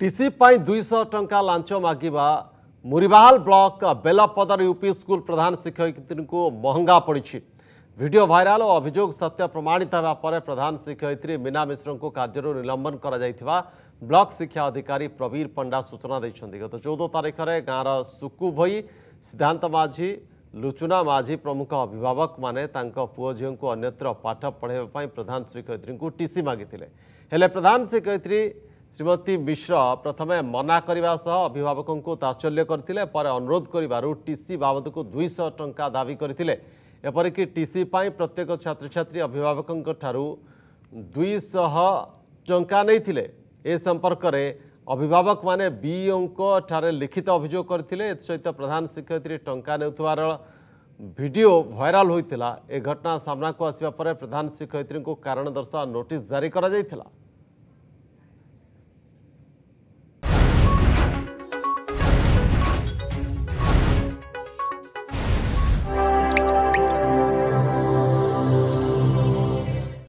TC ପାଇଁ ଦୁଇଶହ ଟଙ୍କା ଲାଞ୍ଚ ମାଗିବା ମୁରିବାହାଲ ବ୍ଲକ ବେଲପଦାର ୟୁପି ସ୍କୁଲ ପ୍ରଧାନ ଶିକ୍ଷୟିତ୍ରୀଙ୍କୁ ମହଙ୍ଗା ପଡ଼ିଛି ଭିଡ଼ିଓ ଭାଇରାଲ ଓ ଅଭିଯୋଗ ସତ୍ୟ ପ୍ରମାଣିତ ହେବା ପରେ ପ୍ରଧାନ ଶିକ୍ଷୟିତ୍ରୀ ମୀନା ମିଶ୍ରଙ୍କୁ କାର୍ଯ୍ୟରୁ ନିଲମ୍ବନ କରାଯାଇଥିବା ବ୍ଲକ ଶିକ୍ଷା ଅଧିକାରୀ ପ୍ରବୀର ପଣ୍ଡା ସୂଚନା ଦେଇଛନ୍ତି ଗତ ଚଉଦ ତାରିଖରେ ଗାଁର ସୁକୁ ଭୋଇ ସିଦ୍ଧାନ୍ତ ମାଝୀ ଲୁଚୁନା ମାଝୀ ପ୍ରମୁଖ ଅଭିଭାବକମାନେ ତାଙ୍କ ପୁଅ ଝିଅଙ୍କୁ ଅନ୍ୟତ୍ର ପାଠ ପଢ଼ାଇବା ପାଇଁ ପ୍ରଧାନ ଶିକ୍ଷୟିତ୍ରୀଙ୍କୁ ଟିସି ମାଗିଥିଲେ ହେଲେ ପ୍ରଧାନ ଶିକ୍ଷୟିତ୍ରୀ ଶ୍ରୀମତୀ ମିଶ୍ର ପ୍ରଥମେ ମନା କରିବା ସହ ଅଭିଭାବକଙ୍କୁ ତାତ୍ସଲ୍ୟ କରିଥିଲେ ପରେ ଅନୁରୋଧ କରିବାରୁ ଟିସି ବାବଦକୁ ଦୁଇଶହ ଟଙ୍କା ଦାବି କରିଥିଲେ ଏପରିକି ଟିସି ପାଇଁ ପ୍ରତ୍ୟେକ ଛାତ୍ରଛାତ୍ରୀ ଅଭିଭାବକଙ୍କ ଠାରୁ ଦୁଇଶହ ଟଙ୍କା ନେଇଥିଲେ ଏ ସମ୍ପର୍କରେ ଅଭିଭାବକମାନେ ବିଇଓଙ୍କ ଠାରେ ଲିଖିତ ଅଭିଯୋଗ କରିଥିଲେ ଏଥିସହିତ ପ୍ରଧାନ ଶିକ୍ଷୟିତ୍ରୀ ଟଙ୍କା ନେଉଥିବାର ଭିଡ଼ିଓ ଭାଇରାଲ ହୋଇଥିଲା ଏ ଘଟଣା ସାମ୍ନାକୁ ଆସିବା ପରେ ପ୍ରଧାନ ଶିକ୍ଷୟିତ୍ରୀଙ୍କୁ କାରଣ ଦର୍ଶାଅ ନୋଟିସ୍ ଜାରି କରାଯାଇଥିଲା